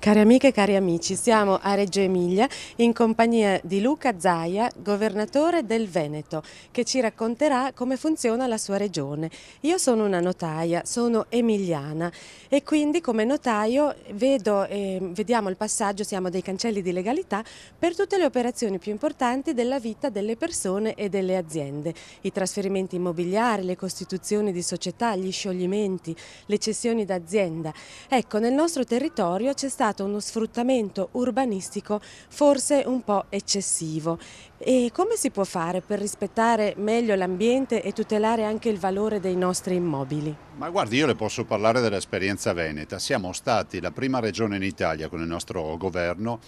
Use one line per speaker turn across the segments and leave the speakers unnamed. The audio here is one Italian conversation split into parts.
Cari amiche e cari amici, siamo a Reggio Emilia in compagnia di Luca Zaia, governatore del Veneto, che ci racconterà come funziona la sua regione. Io sono una notaia, sono emiliana e quindi come notaio vedo, eh, vediamo il passaggio, siamo dei cancelli di legalità, per tutte le operazioni più importanti della vita delle persone e delle aziende. I trasferimenti immobiliari, le costituzioni di società, gli scioglimenti, le cessioni d'azienda. Ecco, nel nostro territorio c'è stato stato uno sfruttamento urbanistico forse un po' eccessivo. E come si può fare per rispettare meglio l'ambiente e tutelare anche il valore dei nostri immobili?
Ma guardi, io le posso parlare dell'esperienza veneta. Siamo stati la prima regione in Italia con il nostro governo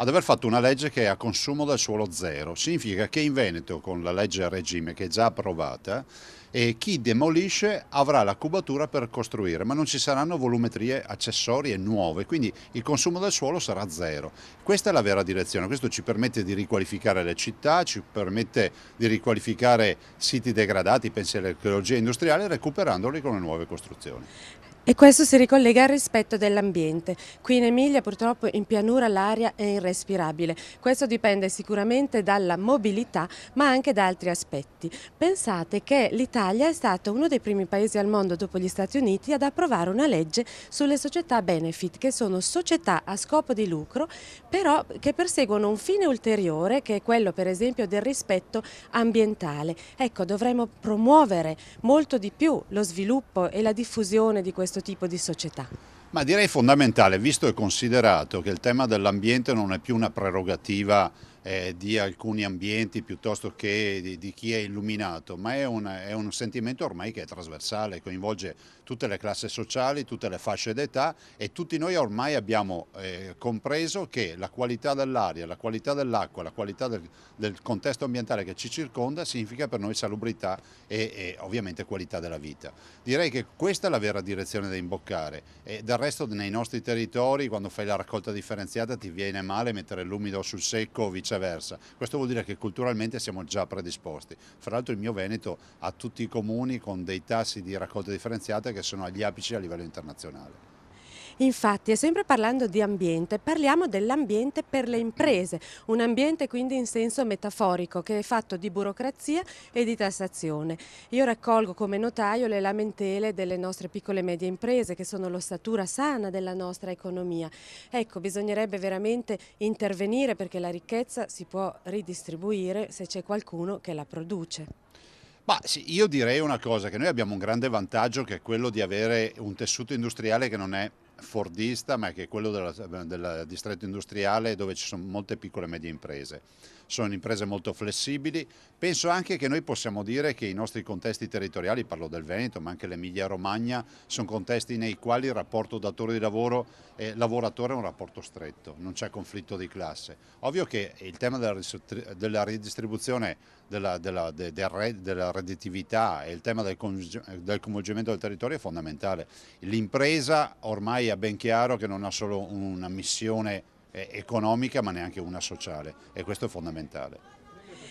ad aver fatto una legge che è a consumo del suolo zero. Significa che in Veneto, con la legge a regime che è già approvata, eh, chi demolisce avrà la cubatura per costruire, ma non ci saranno volumetrie accessorie nuove, quindi il consumo del suolo sarà zero. Questa è la vera direzione, questo ci permette di riqualificare le città, ci permette di riqualificare siti degradati, pensi all'ecologia industriale, recuperandoli con le nuove costruzioni.
E questo si ricollega al rispetto dell'ambiente. Qui in Emilia purtroppo in pianura l'aria è irrespirabile. Questo dipende sicuramente dalla mobilità ma anche da altri aspetti. Pensate che l'Italia è stato uno dei primi paesi al mondo dopo gli Stati Uniti ad approvare una legge sulle società benefit che sono società a scopo di lucro però che perseguono un fine ulteriore che è quello per esempio del rispetto ambientale. Ecco dovremmo promuovere molto di più lo sviluppo e la diffusione di questo questo tipo di società?
Ma direi fondamentale, visto e considerato che il tema dell'ambiente non è più una prerogativa eh, di alcuni ambienti piuttosto che di, di chi è illuminato, ma è un, è un, sentimento ormai che è trasversale, coinvolge tutte le classi sociali, tutte le fasce d'età e tutti noi ormai abbiamo eh, compreso che la qualità dell'aria, la qualità dell'acqua, la qualità del, del, contesto ambientale che ci circonda significa per noi salubrità e, e, ovviamente qualità della vita. Direi che questa è la vera direzione da imboccare e del resto nei nostri territori quando fai la raccolta differenziata ti viene male mettere l'umido sul secco viceversa viceversa. Questo vuol dire che culturalmente siamo già predisposti. Fra l'altro il mio Veneto ha tutti i comuni con dei tassi di raccolta differenziata che sono agli apici a livello internazionale.
Infatti, e sempre parlando di ambiente, parliamo dell'ambiente per le imprese, un ambiente quindi in senso metaforico che è fatto di burocrazia e di tassazione. Io raccolgo come notaio le lamentele delle nostre piccole e medie imprese che sono l'ossatura sana della nostra economia. Ecco, bisognerebbe veramente intervenire perché la ricchezza si può ridistribuire se c'è qualcuno che la produce.
Ma sì, io direi una cosa, che noi abbiamo un grande vantaggio che è quello di avere un tessuto industriale che non è fordista, ma che è quello della, del distretto industriale dove ci sono molte piccole e medie imprese. Sono imprese molto flessibili. Penso anche che noi possiamo dire che i nostri contesti territoriali, parlo del Veneto, ma anche l'Emilia-Romagna, sono contesti nei quali il rapporto datore di lavoro e lavoratore è un rapporto stretto, non c'è conflitto di classe. Ovvio che il tema della, della ridistribuzione della, della, de, de red, della redditività e il tema del, del coinvolgimento del territorio è fondamentale. L'impresa ormai ha ben chiaro che non ha solo una missione eh, economica ma neanche una sociale e questo è fondamentale.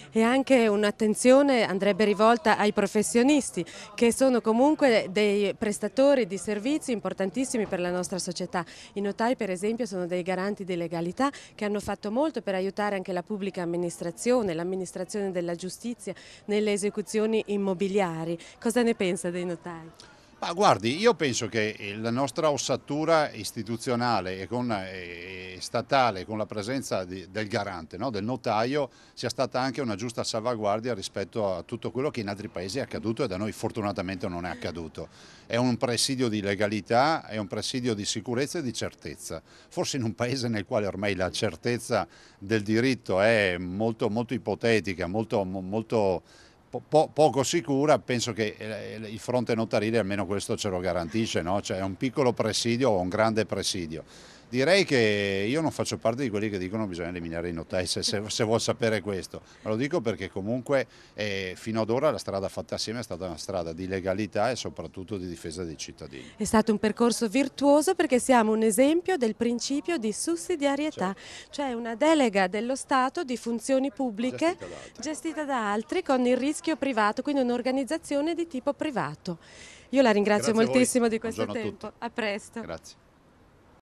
E anche un'attenzione andrebbe rivolta ai professionisti che sono comunque dei prestatori di servizi importantissimi per la nostra società. I notai per esempio sono dei garanti di legalità che hanno fatto molto per aiutare anche la pubblica amministrazione, l'amministrazione della giustizia nelle esecuzioni immobiliari. Cosa ne pensa dei notai?
Ma guardi, io penso che la nostra ossatura istituzionale e, con, e eh, statale, con la presenza di, del garante, no? del notaio, sia stata anche una giusta salvaguardia rispetto a tutto quello che in altri paesi è accaduto e da noi fortunatamente non è accaduto. È un presidio di legalità, è un presidio di sicurezza e di certezza. Forse in un paese nel quale ormai la certezza del diritto è molto, molto ipotetica, molto, molto po poco sicura, penso che eh, il fronte notarile almeno questo ce lo garantisce, no? cioè un piccolo presidio o un grande presidio. Direi che io non faccio parte di quelli che dicono che bisogna eliminare i notai, se, se, se, vuol sapere questo, ma lo dico perché comunque eh, fino ad ora la strada fatta assieme è stata una strada di legalità e soprattutto di difesa dei cittadini.
È stato un percorso virtuoso perché siamo un esempio del principio di sussidiarietà, certo. cioè una delega dello Stato di funzioni pubbliche gestita da altri, gestita da altri con il rischio privato, quindi un'organizzazione di tipo privato. Io la ringrazio Grazie moltissimo di questo tempo. A, a presto. Grazie.